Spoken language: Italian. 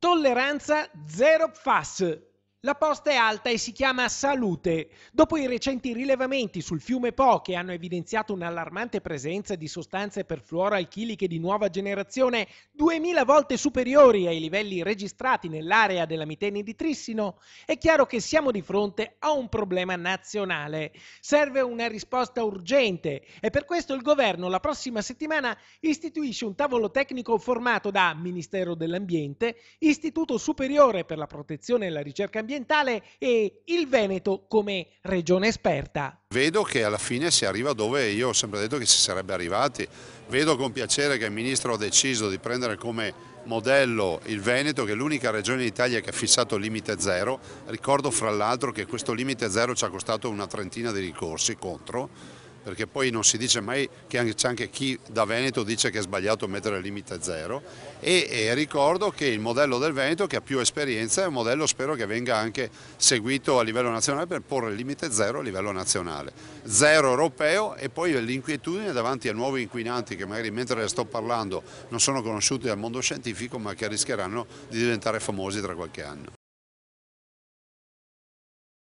Tolleranza zero FAS. La posta è alta e si chiama Salute. Dopo i recenti rilevamenti sul fiume Po che hanno evidenziato un'allarmante presenza di sostanze perfluoroalchiliche di nuova generazione 2000 volte superiori ai livelli registrati nell'area della miteni di Trissino, è chiaro che siamo di fronte a un problema nazionale. Serve una risposta urgente e per questo il governo la prossima settimana istituisce un tavolo tecnico formato da Ministero dell'Ambiente, Istituto Superiore per la Protezione e la Ricerca Ambientale ambientale e il Veneto come regione esperta. Vedo che alla fine si arriva dove io ho sempre detto che si sarebbe arrivati. Vedo con piacere che il Ministro ha deciso di prendere come modello il Veneto che è l'unica regione d'Italia che ha fissato il limite zero. Ricordo fra l'altro che questo limite zero ci ha costato una trentina di ricorsi contro perché poi non si dice mai che c'è anche chi da Veneto dice che è sbagliato mettere il limite zero e, e ricordo che il modello del Veneto che ha più esperienza è un modello spero che venga anche seguito a livello nazionale per porre il limite zero a livello nazionale, zero europeo e poi l'inquietudine davanti a nuovi inquinanti che magari mentre ne sto parlando non sono conosciuti dal mondo scientifico ma che rischieranno di diventare famosi tra qualche anno.